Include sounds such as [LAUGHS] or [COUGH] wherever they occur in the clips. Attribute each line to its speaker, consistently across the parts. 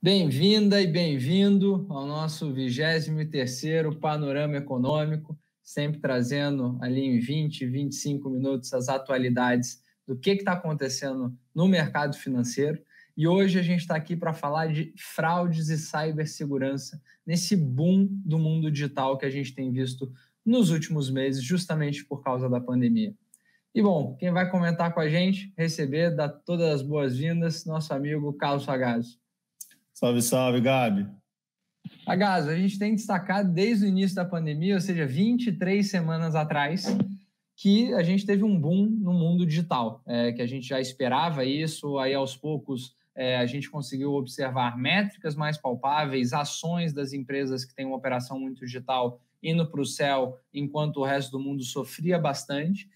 Speaker 1: Bem-vinda e bem-vindo ao nosso 23º Panorama Econômico, sempre trazendo ali em 20, 25 minutos as atualidades do que está acontecendo no mercado financeiro. E hoje a gente está aqui para falar de fraudes e cibersegurança nesse boom do mundo digital que a gente tem visto nos últimos meses, justamente por causa da pandemia. E bom, quem vai comentar com a gente, receber, dar todas as boas-vindas, nosso amigo Carlos Sagazzo. Salve, salve, Gabi. Agaso, a gente tem destacado desde o início da pandemia, ou seja, 23 semanas atrás, que a gente teve um boom no mundo digital, é, que a gente já esperava isso, aí aos poucos é, a gente conseguiu observar métricas mais palpáveis, ações das empresas que têm uma operação muito digital indo para o céu, enquanto o resto do mundo sofria bastante.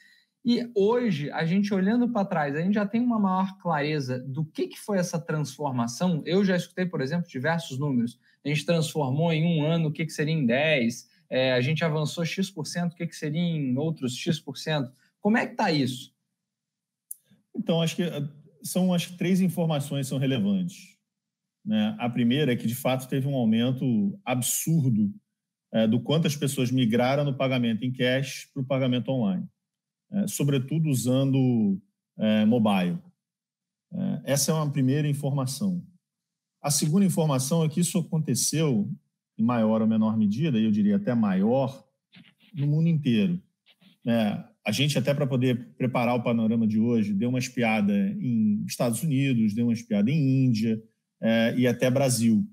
Speaker 1: E hoje, a gente olhando para trás, a gente já tem uma maior clareza do que, que foi essa transformação. Eu já escutei, por exemplo, diversos números. A gente transformou em um ano o que, que seria em 10, é, a gente avançou X%, o que, que seria em outros X%. Como é que está isso? Então, acho que eh, são as três informações são relevantes.
Speaker 2: Né? A primeira é que, de fato, teve um aumento absurdo é, do quanto as pessoas migraram do pagamento em cash para o pagamento online é, sobretudo usando é, mobile. É, essa é uma primeira informação. A segunda informação é que isso aconteceu, em maior ou menor medida, e eu diria até maior, no mundo inteiro. É, a gente, até para poder preparar o panorama de hoje, deu uma espiada em Estados Unidos, deu uma espiada em Índia é, e até Brasil.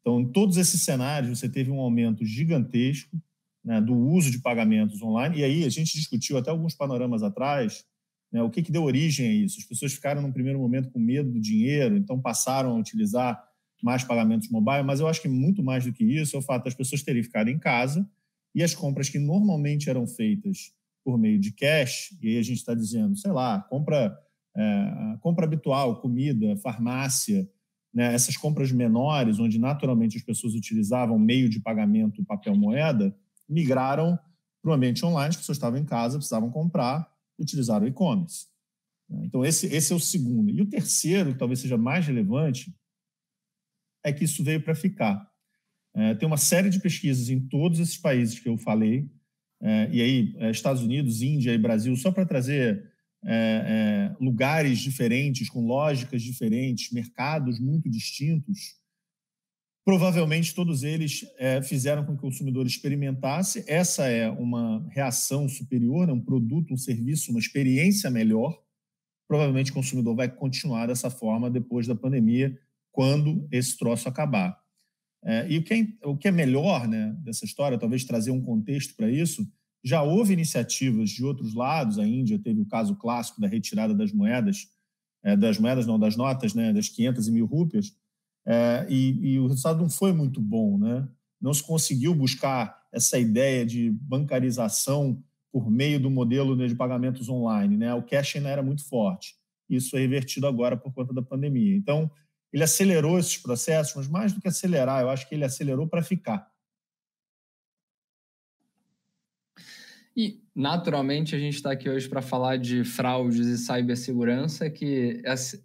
Speaker 2: Então, em todos esses cenários, você teve um aumento gigantesco né, do uso de pagamentos online. E aí a gente discutiu até alguns panoramas atrás né, o que, que deu origem a isso. As pessoas ficaram, no primeiro momento, com medo do dinheiro, então passaram a utilizar mais pagamentos mobile, mas eu acho que muito mais do que isso é o fato das pessoas terem ficado em casa e as compras que normalmente eram feitas por meio de cash, e aí a gente está dizendo, sei lá, compra, é, compra habitual, comida, farmácia, né, essas compras menores, onde naturalmente as pessoas utilizavam meio de pagamento papel moeda, migraram para o ambiente online, as pessoas estavam em casa, precisavam comprar, utilizaram o e-commerce. Né? Então, esse, esse é o segundo. E o terceiro, que talvez seja mais relevante, é que isso veio para ficar. É, tem uma série de pesquisas em todos esses países que eu falei, é, e aí, é, Estados Unidos, Índia e Brasil, só para trazer é, é, lugares diferentes, com lógicas diferentes, mercados muito distintos, Provavelmente todos eles é, fizeram com que o consumidor experimentasse. Essa é uma reação superior, é um produto, um serviço, uma experiência melhor. Provavelmente o consumidor vai continuar dessa forma depois da pandemia, quando esse troço acabar. É, e o que, é, o que é melhor né, dessa história, talvez trazer um contexto para isso, já houve iniciativas de outros lados. A Índia teve o caso clássico da retirada das moedas, é, das moedas não, das notas, né, das 500 e mil rúpias é, e, e, o resultado não foi muito bom. Né? Não se conseguiu buscar essa ideia de bancarização por meio do modelo né, de pagamentos online. Né? O cash ainda era muito forte. Isso é revertido agora por conta da pandemia. Então, ele acelerou esses processos, mas mais do que acelerar, eu acho que ele acelerou para ficar.
Speaker 1: E, naturalmente, a gente está aqui hoje para falar de fraudes e cibersegurança, que essa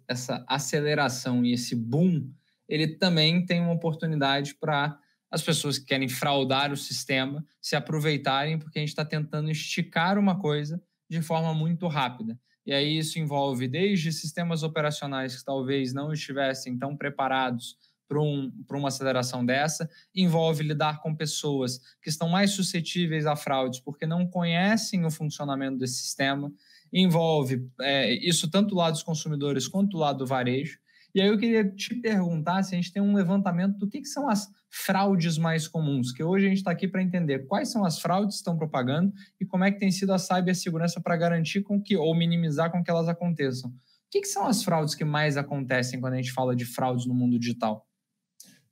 Speaker 1: aceleração e esse boom ele também tem uma oportunidade para as pessoas que querem fraudar o sistema se aproveitarem, porque a gente está tentando esticar uma coisa de forma muito rápida. E aí isso envolve desde sistemas operacionais que talvez não estivessem tão preparados para um, uma aceleração dessa, envolve lidar com pessoas que estão mais suscetíveis a fraudes porque não conhecem o funcionamento desse sistema, envolve é, isso tanto do lado dos consumidores quanto do lado do varejo. E aí eu queria te perguntar se a gente tem um levantamento do que, que são as fraudes mais comuns, que hoje a gente está aqui para entender quais são as fraudes que estão propagando e como é que tem sido a cibersegurança para garantir com que, ou minimizar com que elas aconteçam. O que, que são as fraudes que mais acontecem quando a gente fala de fraudes no mundo digital?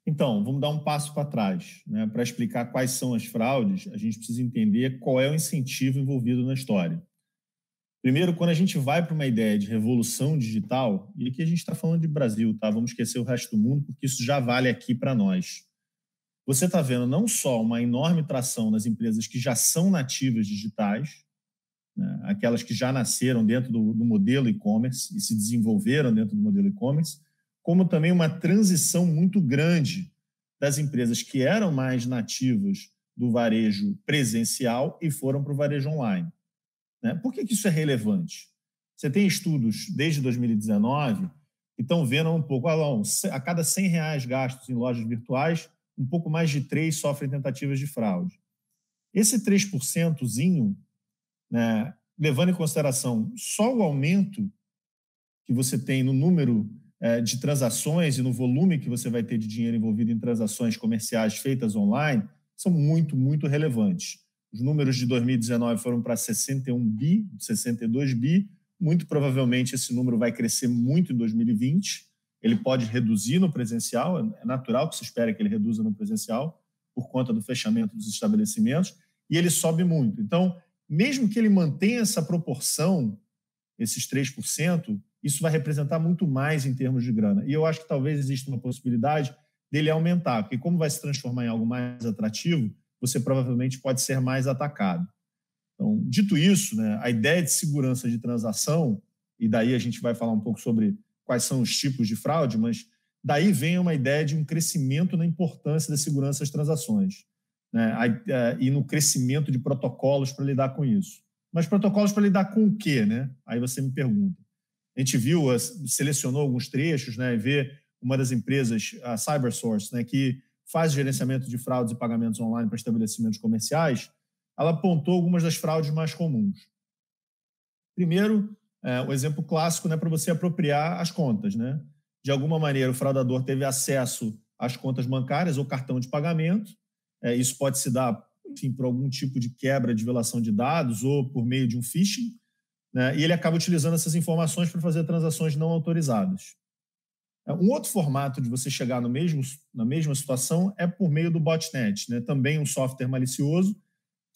Speaker 1: Então, vamos dar um passo para trás. Né? Para explicar quais são as fraudes,
Speaker 2: a gente precisa entender qual é o incentivo envolvido na história. Primeiro, quando a gente vai para uma ideia de revolução digital, e aqui a gente está falando de Brasil, tá? Vamos esquecer o resto do mundo, porque isso já vale aqui para nós. Você está vendo não só uma enorme tração nas empresas que já são nativas digitais, né? aquelas que já nasceram dentro do, do modelo e-commerce e se desenvolveram dentro do modelo e-commerce, como também uma transição muito grande das empresas que eram mais nativas do varejo presencial e foram para o varejo online. Né? Por que, que isso é relevante? Você tem estudos desde 2019 que estão vendo um pouco, ah a cada 100 reais gastos em lojas virtuais, um pouco mais de 3 sofrem tentativas de fraude. Esse 3%zinho, né, levando em consideração só o aumento que você tem no número é, de transações e no volume que você vai ter de dinheiro envolvido em transações comerciais feitas online, são muito, muito relevantes. Os números de 2019 foram para 61 bi, 62 bi. Muito provavelmente esse número vai crescer muito em 2020. Ele pode reduzir no presencial, é, é natural que se espere que ele reduza no presencial, por conta do fechamento dos estabelecimentos, e ele sobe muito. Então, mesmo que ele mantenha essa proporção, esses 3%, isso vai representar muito mais em termos de grana. E eu acho que talvez exista uma possibilidade dele aumentar, porque como vai se transformar em algo mais atrativo, você provavelmente pode ser mais atacado. Então, dito isso, né, a ideia de segurança de transação, e daí a gente vai falar um pouco sobre quais são os tipos de fraude, mas daí vem uma ideia de um crescimento na importância da segurança das transações né, é, e no crescimento de protocolos para lidar com isso. Mas protocolos para lidar com o quê? Né? Aí você me pergunta. A gente viu, selecionou alguns trechos, né, vê uma das empresas, a Cybersource, né, que faz gerenciamento de fraudes e pagamentos online para estabelecimentos comerciais, ela apontou algumas das fraudes mais comuns. Primeiro, é, o exemplo clássico né, para você apropriar as contas. Né? De alguma maneira, o fraudador teve acesso às contas bancárias ou cartão de pagamento. É, isso pode se dar enfim, por algum tipo de quebra de violação de dados ou por meio de um phishing. Né? E ele acaba utilizando essas informações para fazer transações não autorizadas. É, um outro formato de você chegar no mesmo, na mesma situação é por meio do botnet, né? também um software malicioso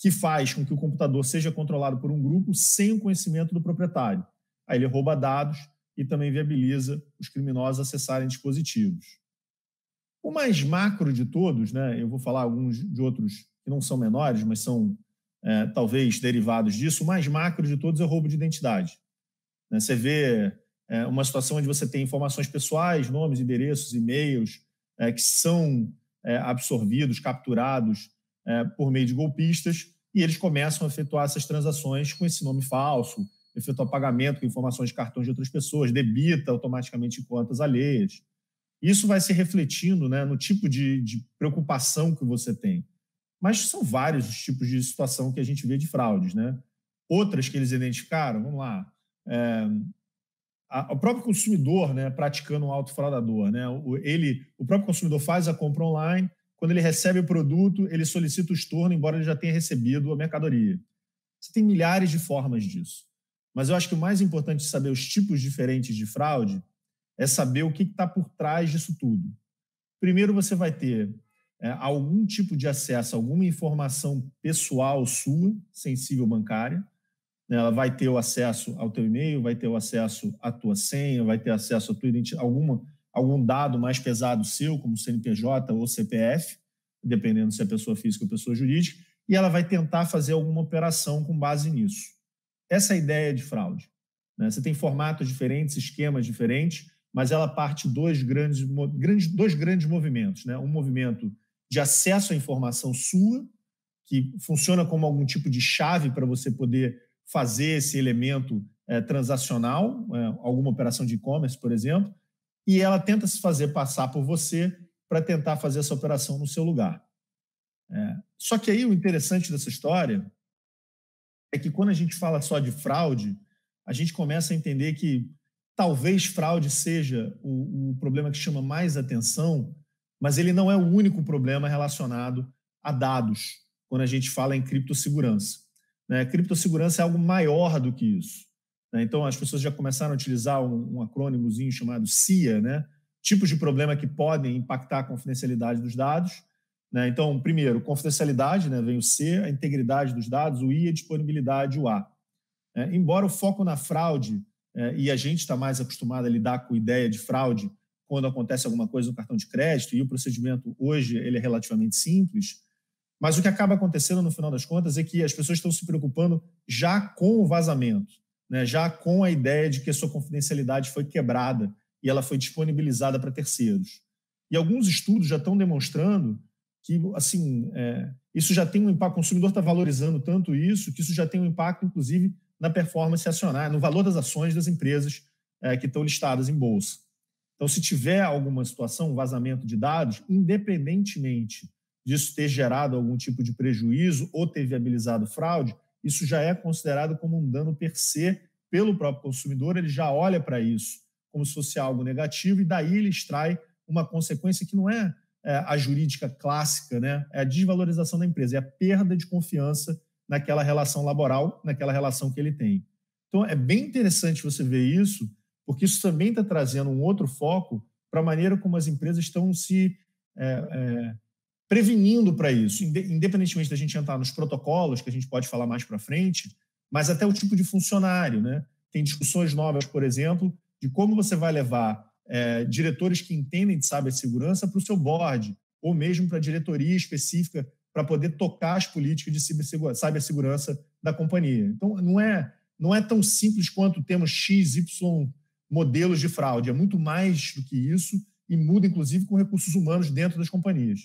Speaker 2: que faz com que o computador seja controlado por um grupo sem o conhecimento do proprietário. Aí ele rouba dados e também viabiliza os criminosos acessarem dispositivos. O mais macro de todos, né, eu vou falar alguns de outros que não são menores, mas são é, talvez derivados disso, o mais macro de todos é o roubo de identidade. Né, você vê é, uma situação onde você tem informações pessoais, nomes, endereços, e-mails, é, que são é, absorvidos, capturados é, por meio de golpistas, e eles começam a efetuar essas transações com esse nome falso, efetuar pagamento com informações de cartões de outras pessoas, debita automaticamente em contas alheias. Isso vai se refletindo né, no tipo de, de, preocupação que você tem. Mas são vários os tipos de situação que a gente vê de fraudes. Né? Outras que eles identificaram, vamos lá, é, o próprio consumidor né, praticando um autofraudador. Né? O, ele, o próprio consumidor faz a compra online, quando ele recebe o produto, ele solicita o estorno, embora ele já tenha recebido a mercadoria. Você tem milhares de formas disso. Mas eu acho que o mais importante de saber os tipos diferentes de fraude é saber o que está por trás disso tudo. Primeiro, você vai ter é, algum tipo de acesso, alguma informação pessoal sua, sensível bancária. Né, ela vai ter o acesso ao teu e-mail, vai ter o acesso à tua senha, vai ter acesso a tua alguma, algum dado mais pesado seu, como CNPJ ou CPF, dependendo se é pessoa física ou pessoa jurídica, e ela vai tentar fazer alguma operação com base nisso. Essa é a ideia de fraude. Né? Você tem formatos diferentes, esquemas diferentes, mas ela parte dois grandes, grandes, dois grandes movimentos. Né? Um movimento de acesso à informação sua, que funciona como algum tipo de chave para você poder fazer esse elemento é, transacional, é, alguma operação de e-commerce, por exemplo, e ela tenta se fazer passar por você para tentar fazer essa operação no seu lugar. É. Só que aí o interessante dessa história é que quando a gente fala só de fraude, a gente começa a entender que talvez fraude seja o, o problema que chama mais atenção, mas ele não é o único problema relacionado a dados quando a gente fala em criptossegurança. Né? Criptossegurança é algo maior do que isso. Né? Então, as pessoas já começaram a utilizar um, um acrônimozinho chamado CIA, né? tipos de problema que podem impactar a confidencialidade dos dados. Né? Então, primeiro, confidencialidade, né? vem o C, a integridade dos dados, o I, a disponibilidade, o A. É, embora o foco na fraude, é, e a gente está mais acostumado a lidar com a ideia de fraude quando acontece alguma coisa no cartão de crédito, e o procedimento hoje ele é relativamente simples, mas o que acaba acontecendo no final das contas é que as pessoas estão se preocupando já com o vazamento, né? já com a ideia de que a sua confidencialidade foi quebrada e ela foi disponibilizada para terceiros. E alguns estudos já estão demonstrando que assim é, isso já tem um impacto. O consumidor está valorizando tanto isso que isso já tem um impacto, inclusive, na performance acionária, no valor das ações das empresas é, que estão listadas em bolsa. Então, se tiver alguma situação, um vazamento de dados, independentemente disso ter gerado algum tipo de prejuízo ou ter viabilizado fraude, isso já é considerado como um dano per se pelo próprio consumidor, ele já olha para isso como se fosse algo negativo e daí ele extrai uma consequência que não é, é, a jurídica clássica, né? é a desvalorização da empresa, é a perda de confiança naquela relação laboral, naquela relação que ele tem. Então é bem interessante você ver isso, porque isso também está trazendo um outro foco para a maneira como as empresas estão se é, é, prevenindo para isso, independentemente da gente entrar nos protocolos, que a gente pode falar mais para frente, mas até o tipo de funcionário. Né? Tem discussões novas, por exemplo, de como você vai levar é, diretores que entendem de cibersegurança para o seu board, ou mesmo para a diretoria específica, para poder tocar as políticas de cibersegurança da companhia. Então, não é, não é tão simples quanto temos X, Y modelos de fraude, é muito mais do que isso e muda, inclusive, com recursos humanos dentro das companhias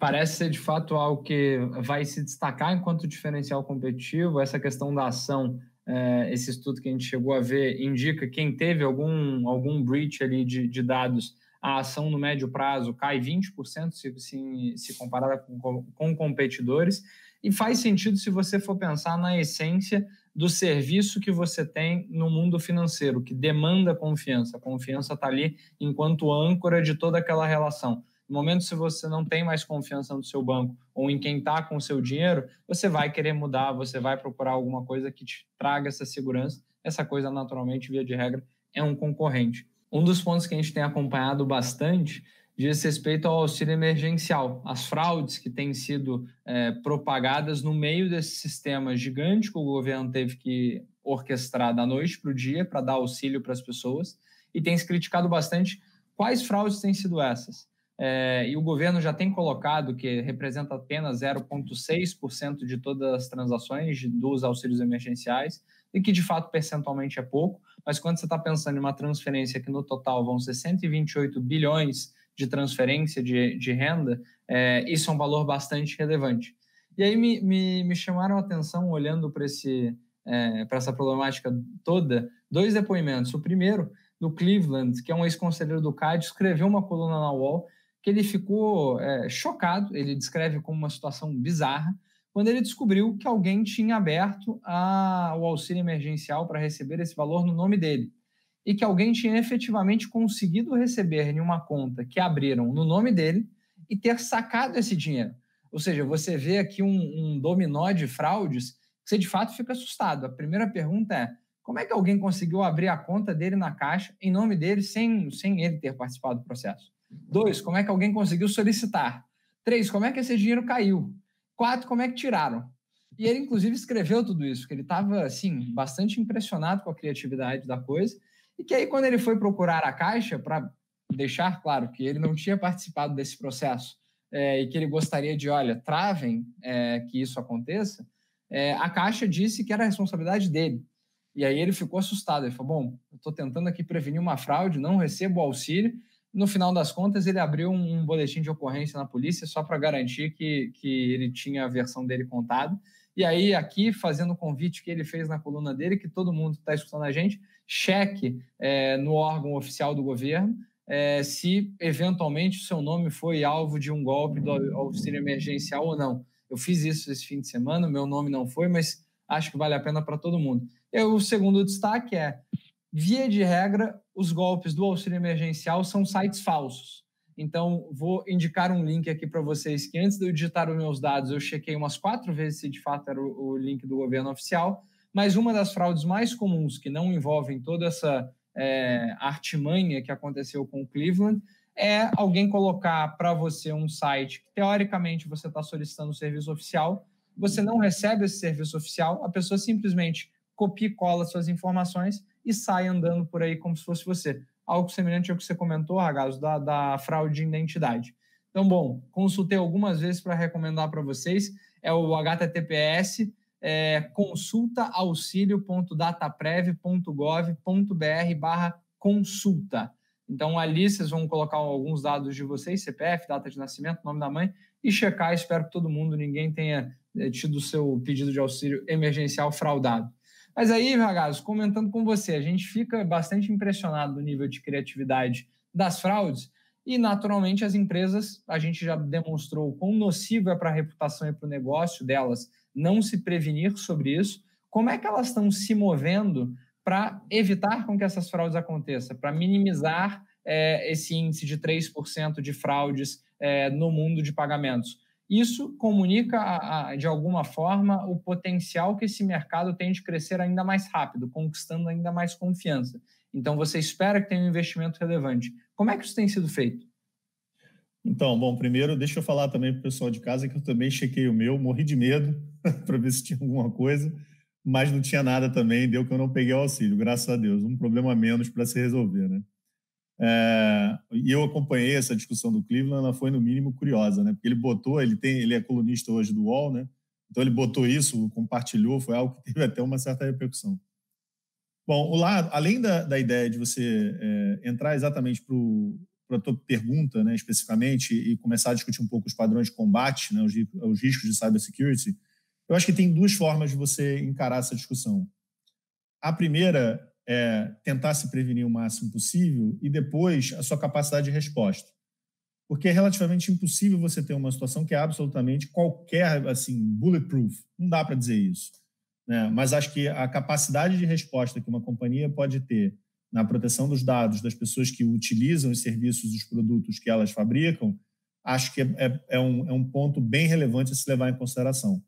Speaker 1: parece ser de fato algo que vai se destacar enquanto diferencial competitivo. Essa questão da ação, é, esse estudo que a gente chegou a ver, indica quem teve algum, algum breach ali de, de dados, a ação no médio prazo cai 20% se, se, se comparada com, com competidores. E faz sentido se você for pensar na essência do serviço que você tem no mundo financeiro, que demanda confiança. A confiança está ali enquanto âncora de toda aquela relação. No momento se você não tem mais confiança no seu banco ou em quem está com o seu dinheiro, você vai querer mudar, você vai procurar alguma coisa que te traga essa segurança. Essa coisa, naturalmente, via de regra, é um concorrente. Um dos pontos que a gente tem acompanhado bastante diz respeito ao auxílio emergencial, as fraudes que têm sido é, propagadas no meio desse sistema gigante que o governo teve que orquestrar da noite para o dia para dar auxílio para as pessoas, e tem se criticado bastante quais fraudes têm sido essas é, e o governo já tem colocado que representa apenas 0,6% de todas as transações dos auxílios emergenciais, e que de fato percentualmente é pouco, mas quando você está pensando em uma transferência que no total vão ser 128 bilhões de transferência de, de renda, é, isso é um valor bastante relevante. E aí me, me, me chamaram a atenção, olhando para esse é, para essa problemática toda, dois depoimentos. O primeiro, do Cleveland, que é um ex-conselheiro do CAD, escreveu uma coluna na UOL que ele ficou é, chocado, ele descreve como uma situação bizarra, quando ele descobriu que alguém tinha aberto a, o auxílio emergencial para receber esse valor no nome dele. E que alguém tinha efetivamente conseguido receber em uma conta que abriram no nome dele e ter sacado esse dinheiro. Ou seja, você vê aqui um, um dominó de fraudes que você de fato fica assustado. A primeira pergunta é: como é que alguém conseguiu abrir a conta dele na caixa em nome dele sem, sem ele ter participado do processo? Dois, como é que alguém conseguiu solicitar? Três, como é que esse dinheiro caiu? Quatro, como é que tiraram? E ele, inclusive, escreveu tudo isso, que ele estava, assim, bastante impressionado com a criatividade da coisa. E que aí, quando ele foi procurar a Caixa, para deixar claro que ele não tinha participado desse processo é, e que ele gostaria de, olha, travem é, que isso aconteça, é, a Caixa disse que era a responsabilidade dele. E aí ele ficou assustado. Ele falou: Bom, eu estou tentando aqui prevenir uma fraude, não recebo auxílio, no final das contas, ele abriu um boletim de ocorrência na polícia só para garantir que, que ele tinha a versão dele contada. E aí, aqui, fazendo o convite que ele fez na coluna dele, que todo mundo está escutando a gente, cheque é, no órgão oficial do governo é, se, eventualmente, o seu nome foi alvo de um golpe do auxílio emergencial ou não. Eu fiz isso esse fim de semana, meu nome não foi, mas acho que vale a pena para todo mundo. E o segundo destaque é Via de regra, os golpes do auxílio emergencial são sites falsos. Então, vou indicar um link aqui para vocês que antes de eu digitar os meus dados, eu chequei umas quatro vezes se de fato era o, link do governo oficial. Mas uma das fraudes mais comuns, que não envolvem toda essa é, artimanha que aconteceu com o Cleveland, é alguém colocar para você um site que, teoricamente, você está solicitando o um serviço oficial, você não recebe esse serviço oficial, a pessoa simplesmente copia e cola suas informações e sai andando por aí como se fosse você. Algo semelhante ao que você comentou, Ragazzo, da, da fraude de identidade. Então, bom, consultei algumas vezes para recomendar para vocês. É o HTTPS é, consultaauxilio.dataprev.gov.br barra consulta. Então, ali vocês vão colocar alguns dados de vocês, CPF, data de nascimento, nome da mãe, e checar. Espero que todo mundo, ninguém tenha eh, tido o seu pedido de auxílio emergencial fraudado. Mas aí, Ragazzo, comentando com você, a gente fica bastante impressionado no nível de criatividade das fraudes e, naturalmente, as empresas, a gente já demonstrou quão nocivo é para a reputação e para o negócio delas não se prevenir sobre isso. Como é que elas estão se movendo para evitar com que essas fraudes aconteçam, para minimizar é, esse índice de 3% de fraudes é, no mundo de pagamentos? Isso comunica, de alguma forma, o potencial que esse mercado tem de crescer ainda mais rápido, conquistando ainda mais confiança. Então, você espera que tenha um investimento relevante. Como é que isso tem sido feito? Então, bom, primeiro, deixa eu falar também para o pessoal de casa que eu também
Speaker 2: chequei o meu, morri de medo [LAUGHS] para ver se tinha alguma coisa, mas não tinha nada também, deu que eu não peguei o auxílio, graças a Deus. Um problema menos para se resolver, né? É, e eu acompanhei essa discussão do Cleveland, ela foi no mínimo curiosa, né? Porque ele botou, ele tem, ele é colunista hoje do UOL, né? Então ele botou isso, compartilhou, foi algo que teve até uma certa repercussão. Bom, o lado, além da, da ideia de você é, entrar exatamente para a tua pergunta, né, especificamente, e começar a discutir um pouco os padrões de combate, né, os, os riscos de cybersecurity, eu acho que tem duas formas de você encarar essa discussão. A primeira é, tentar se prevenir o máximo possível e depois a sua capacidade de resposta. Porque é relativamente impossível você ter uma situação que é absolutamente qualquer, assim, bulletproof. Não dá para dizer isso. Né? Mas acho que a capacidade de resposta que uma companhia pode ter na proteção dos dados das pessoas que utilizam os serviços e os produtos que elas fabricam, acho que é, é, é, um, é um ponto bem relevante a se levar em consideração.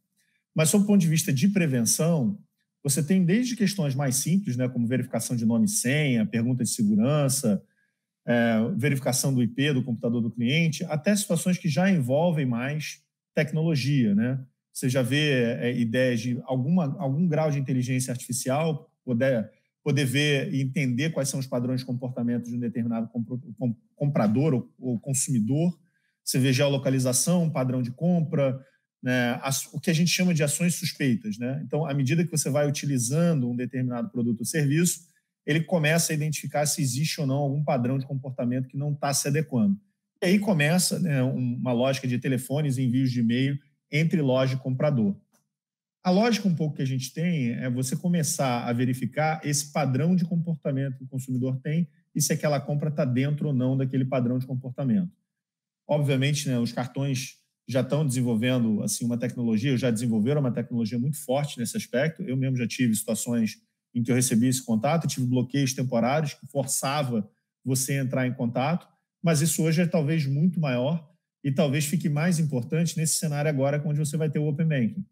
Speaker 2: Mas, sob o ponto de vista de prevenção, você tem desde questões mais simples, né, como verificação de nome e senha, pergunta de segurança, é, verificação do IP do computador do cliente, até situações que já envolvem mais tecnologia. Né? Você já vê é, ideias de alguma, algum grau de inteligência artificial, poder, poder ver e entender quais são os padrões de comportamento de um determinado comprador ou, ou consumidor. Você vê geolocalização, padrão de compra, né, o que a gente chama de ações suspeitas. Né? Então, à medida que você vai utilizando um determinado produto ou serviço, ele começa a identificar se existe ou não algum padrão de comportamento que não está se adequando. E aí começa né, uma lógica de telefones envios de e-mail entre loja e comprador. A lógica um pouco que a gente tem é você começar a verificar esse padrão de comportamento que o consumidor tem e se aquela compra está dentro ou não daquele padrão de comportamento. Obviamente, né, os cartões já estão desenvolvendo assim uma tecnologia, já desenvolveram uma tecnologia muito forte nesse aspecto. Eu mesmo já tive situações em que eu recebi esse contato, tive bloqueios temporários que forçava você a entrar em contato, mas isso hoje é talvez muito maior e talvez fique mais importante nesse cenário agora onde você vai ter o Open Banking.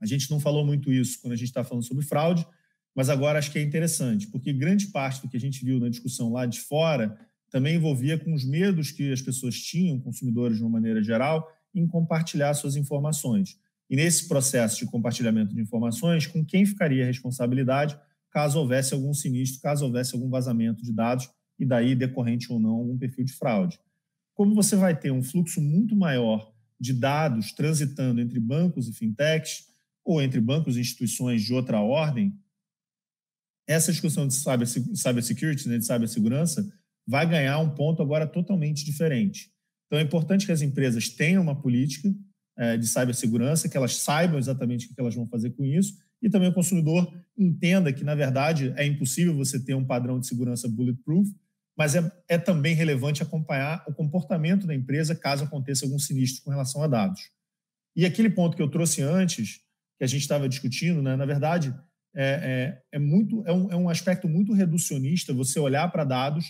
Speaker 2: A gente não falou muito isso quando a gente está falando sobre fraude, mas agora acho que é interessante, porque grande parte do que a gente viu na discussão lá de fora também envolvia com os medos que as pessoas tinham, consumidores de uma maneira geral, em compartilhar suas informações. E nesse processo de compartilhamento de informações, com quem ficaria a responsabilidade caso houvesse algum sinistro, caso houvesse algum vazamento de dados e daí decorrente ou não algum perfil de fraude. Como você vai ter um fluxo muito maior de dados transitando entre bancos e fintechs ou entre bancos e instituições de outra ordem, essa discussão de cybersecurity, né, de cibersegurança, vai ganhar um ponto agora totalmente diferente. Então é importante que as empresas tenham uma política é, de cibersegurança, que elas saibam exatamente o que elas vão fazer com isso, e também o consumidor entenda que, na verdade, é impossível você ter um padrão de segurança bulletproof, mas é, é também relevante acompanhar o comportamento da empresa caso aconteça algum sinistro com relação a dados. E aquele ponto que eu trouxe antes, que a gente estava discutindo, né, na verdade, é, é, é muito, é um, é um aspecto muito reducionista você olhar para dados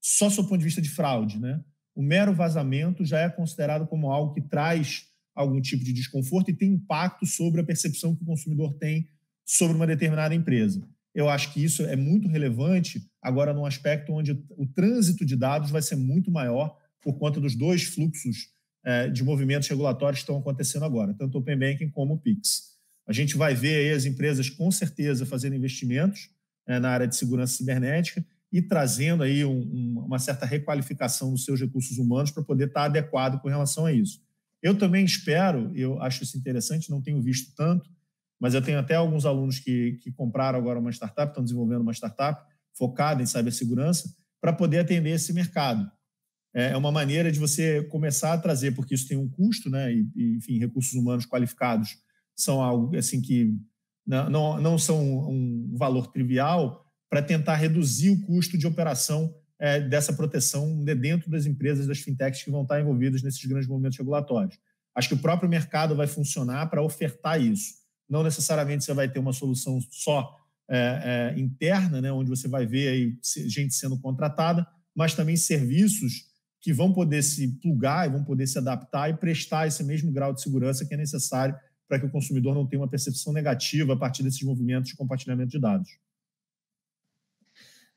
Speaker 2: só sob o ponto de vista de fraude. Né? O mero vazamento já é considerado como algo que traz algum tipo de desconforto e tem impacto sobre a percepção que o consumidor tem sobre uma determinada empresa. Eu acho que isso é muito relevante agora num aspecto onde o trânsito de dados vai ser muito maior por conta dos dois fluxos é, de movimentos regulatórios que estão acontecendo agora, tanto o Open Banking como o PIX. A gente vai ver as empresas com certeza fazendo investimentos é, na área de segurança cibernética e trazendo aí um, uma certa requalificação dos seus recursos humanos para poder estar adequado com relação a isso. Eu também espero, eu acho isso interessante, não tenho visto tanto, mas eu tenho até alguns alunos que, que compraram agora uma startup, estão desenvolvendo uma startup focada em cibersegurança, para poder atender esse mercado. É, é uma maneira de você começar a trazer, porque isso tem um custo, né? E, enfim, recursos humanos qualificados são algo assim que não, não, não são um valor trivial, para tentar reduzir o custo de operação é, dessa proteção dentro das empresas das fintechs que vão estar envolvidas nesses grandes movimentos regulatórios. Acho que o próprio mercado vai funcionar para ofertar isso. Não necessariamente você vai ter uma solução só é, é, interna, né, onde você vai ver aí gente sendo contratada, mas também serviços que vão poder se plugar e vão poder se adaptar e prestar esse mesmo grau de segurança que é necessário para que o consumidor não tenha uma percepção negativa a partir desses movimentos de compartilhamento de dados.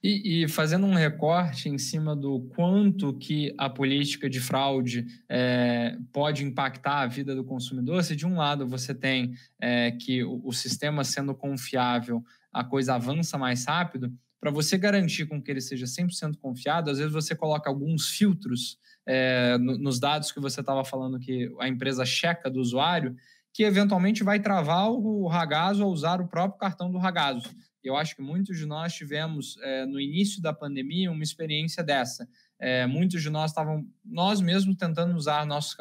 Speaker 1: E, e, fazendo um recorte em cima do quanto que a política de fraude é, pode impactar a vida do consumidor, se de um lado você tem é, que o, o sistema sendo confiável, a coisa avança mais rápido, para você garantir com que ele seja 100% confiado, às vezes você coloca alguns filtros é, no, nos dados que você estava falando que a empresa checa do usuário, que eventualmente vai travar o ragazo a usar o próprio cartão do ragazo. Eu acho que muitos de nós tivemos é, no início da pandemia uma experiência dessa. É, muitos de nós estavam nós mesmos tentando usar nossos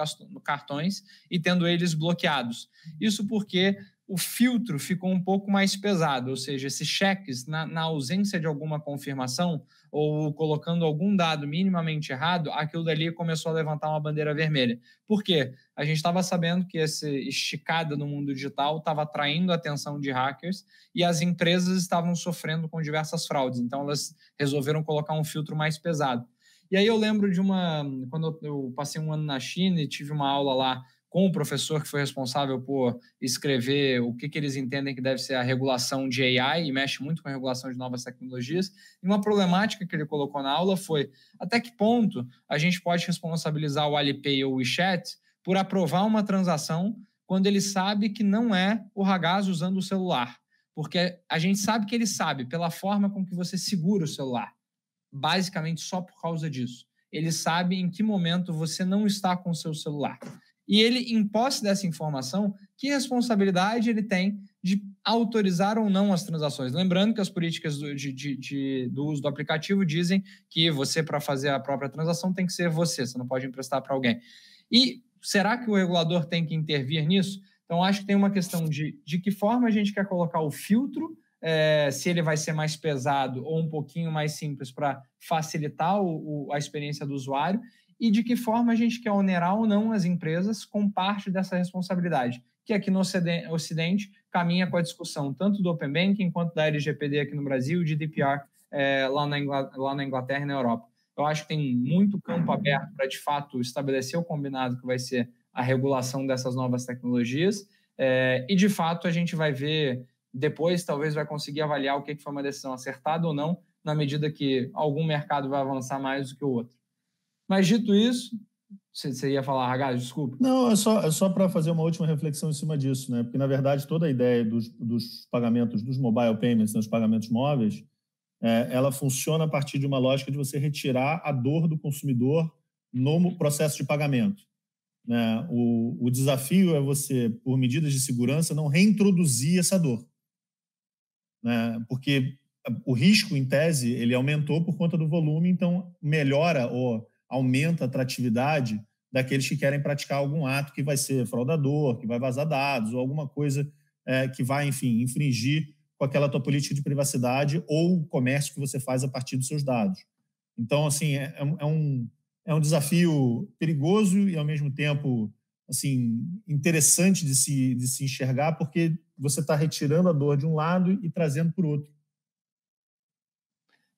Speaker 1: cartões e tendo eles bloqueados. Isso porque o filtro ficou um pouco mais pesado, ou seja, esses cheques, na, na ausência de alguma confirmação ou colocando algum dado minimamente errado, aquilo dali começou a levantar uma bandeira vermelha. Por quê? A gente estava sabendo que essa esticada no mundo digital estava atraindo a atenção de hackers e as empresas estavam sofrendo com diversas fraudes, então elas resolveram colocar um filtro mais pesado. E aí eu lembro de uma. Quando eu passei um ano na China e tive uma aula lá com o professor que foi responsável por escrever o que, que eles entendem que deve ser a regulação de AI, e mexe muito com a regulação de novas tecnologias. E uma problemática que ele colocou na aula foi até que ponto a gente pode responsabilizar o Alipay ou o WeChat por aprovar uma transação quando ele sabe que não é o ragaz usando o celular. Porque a gente sabe que ele sabe pela forma com que você segura o celular. Basicamente, só por causa disso. Ele sabe em que momento você não está com o seu celular. E ele, em posse dessa informação, que responsabilidade ele tem de autorizar ou não as transações. Lembrando que as políticas do, de, de, de, do uso do aplicativo dizem que você, para fazer a própria transação, tem que ser você, você não pode emprestar para alguém. E será que o regulador tem que intervir nisso? Então, acho que tem uma questão de, de que forma a gente quer colocar o filtro, é, se ele vai ser mais pesado ou um pouquinho mais simples para facilitar o, o, a experiência do usuário, e de que forma a gente quer onerar ou não as empresas com parte dessa responsabilidade, que aqui no Ocidente caminha com a discussão tanto do Open Banking quanto da LGPD aqui no Brasil e de DPR é, eh, lá, na lá na Inglaterra e na Europa. Eu acho que tem muito campo aberto para, de fato, estabelecer o combinado que vai ser a regulação dessas novas tecnologias. É, e, de fato, a gente vai ver depois, talvez, vai conseguir avaliar o que foi uma decisão acertada ou não, na medida que algum mercado vai avançar mais do que o outro. Mas dito isso, você, ia falar, Ragaz, desculpa.
Speaker 2: Não, é só, é só para fazer uma última reflexão em cima disso, né? Porque, na verdade, toda a ideia dos, dos pagamentos, dos mobile payments, dos né, pagamentos móveis, é, ela funciona a partir de uma lógica de você retirar a dor do consumidor no processo de pagamento. Né? O, o desafio é você, por medidas de segurança, não reintroduzir essa dor. Né? Porque o risco, em tese, ele aumentou por conta do volume, então melhora ou aumenta a atratividade daqueles que querem praticar algum ato que vai ser fraudador, que vai vazar dados, ou alguma coisa é, que vai, enfim, infringir com aquela tua política de privacidade ou o comércio que você faz a partir dos seus dados. Então, assim, é, é um, é um é desafio perigoso e, ao mesmo tempo, assim, interessante de se, de se enxergar, porque você está retirando a dor de um lado e trazendo para o outro.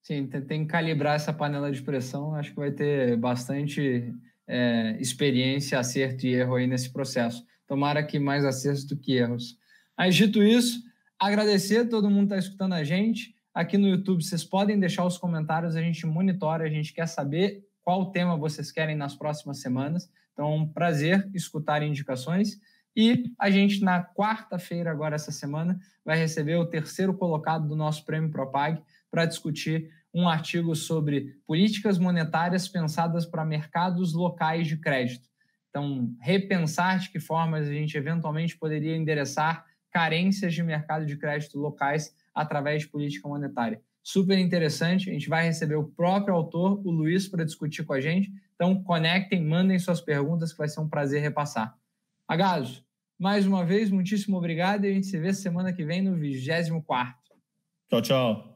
Speaker 1: Sim, tem que calibrar essa panela de pressão. Acho que vai ter bastante é, experiência, acerto e erro aí nesse processo. Tomara que mais acertos do que erros. Mas dito isso, agradecer a todo mundo que está escutando a gente. Aqui no YouTube vocês podem deixar os comentários, a gente monitora, a gente quer saber qual tema vocês querem nas próximas semanas. Então, é um prazer escutar indicações. E a gente, na quarta-feira, agora essa semana, vai receber o terceiro colocado do nosso prêmio Propag, para discutir um artigo sobre políticas monetárias pensadas para mercados locais de crédito. Então, repensar de que formas a gente eventualmente poderia endereçar carências de mercado de crédito locais através de política monetária. Super interessante, a gente vai receber o próprio autor, o Luiz, para discutir com a gente. Então, conectem, mandem suas perguntas, que vai ser um prazer repassar. Agaso, mais uma vez, muitíssimo obrigado e a gente se vê semana que vem no 24.
Speaker 2: Tchau, tchau.